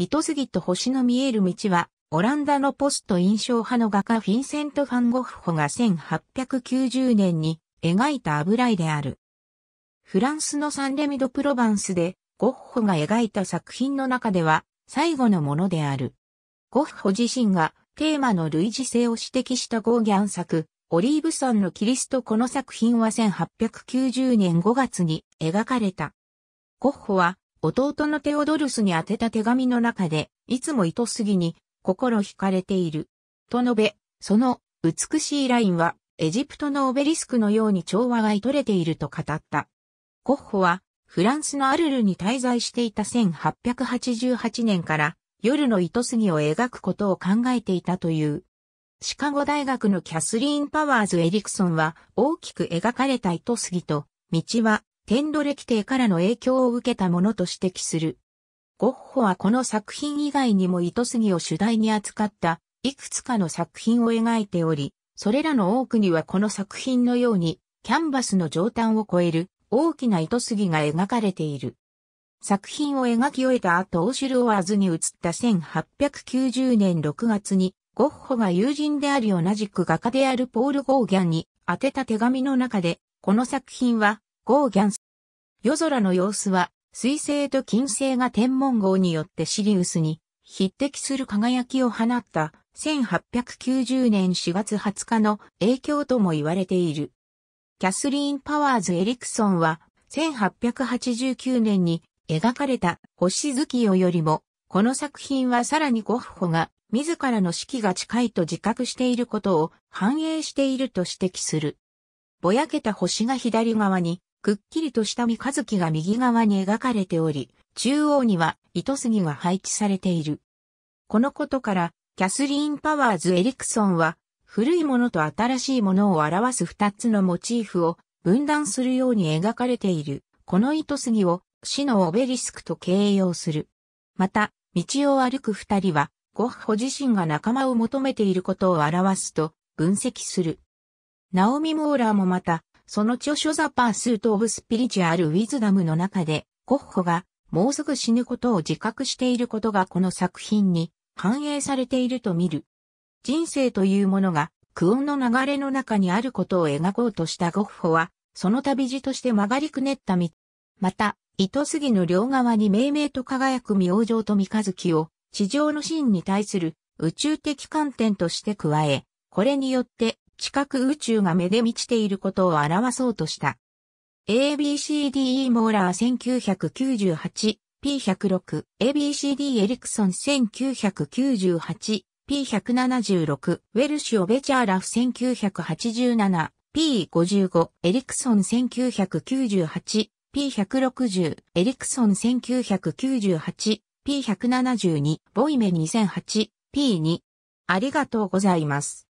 糸杉と星の見える道は、オランダのポスト印象派の画家フィンセント・ファン・ゴッホが1890年に描いた油絵である。フランスのサンレミド・プロバンスで、ゴッホが描いた作品の中では、最後のものである。ゴッホ自身がテーマの類似性を指摘したゴーギャン作、オリーブンのキリストこの作品は1890年5月に描かれた。ゴッホは弟のテオドルスに宛てた手紙の中で、いつも糸杉に心惹かれている。と述べ、その美しいラインはエジプトのオベリスクのように調和が取れていると語った。コッホはフランスのアルルに滞在していた1888年から夜の糸杉を描くことを考えていたという。シカゴ大学のキャスリーン・パワーズ・エリクソンは大きく描かれた糸杉と道は天奴歴帝からの影響を受けたものと指摘する。ゴッホはこの作品以外にも糸杉を主題に扱ったいくつかの作品を描いており、それらの多くにはこの作品のようにキャンバスの上端を超える大きな糸杉が描かれている。作品を描き終えた後オシュルオアーズに移った1890年6月にゴッホが友人であり同じく画家であるポール・ゴーギャンに宛てた手紙の中でこの作品はゴーギャンス。夜空の様子は、水星と金星が天文号によってシリウスに匹敵する輝きを放った1890年4月20日の影響とも言われている。キャスリーン・パワーズ・エリクソンは1889年に描かれた星月夜よりも、この作品はさらにゴッホが自らの式が近いと自覚していることを反映していると指摘する。ぼやけた星が左側にくっきりとした三日月が右側に描かれており、中央には糸杉が配置されている。このことから、キャスリーン・パワーズ・エリクソンは、古いものと新しいものを表す二つのモチーフを分断するように描かれている、この糸杉を死のオベリスクと形容する。また、道を歩く二人は、ゴッホ自身が仲間を求めていることを表すと分析する。ナオミ・モーラーもまた、その著書ザ・パースート・オブ・スピリチュアル・ウィズダムの中で、ゴッホがもうすぐ死ぬことを自覚していることがこの作品に反映されていると見る。人生というものが苦音の流れの中にあることを描こうとしたゴッホは、その旅路として曲がりくねった道。また、糸杉の両側に明々と輝く明星と三日月を、地上の真に対する宇宙的観点として加え、これによって近く宇宙が目で満ちていることを表そうとした。ABCDE モーラー 1998P106、ABCD エリクソン 1998P176、ウェルシオベチャーラフ1 9 8 7 P55 エリクソン 1998P160、エリクソン 1998P172、ボイメ 2008P2。ありがとうございます。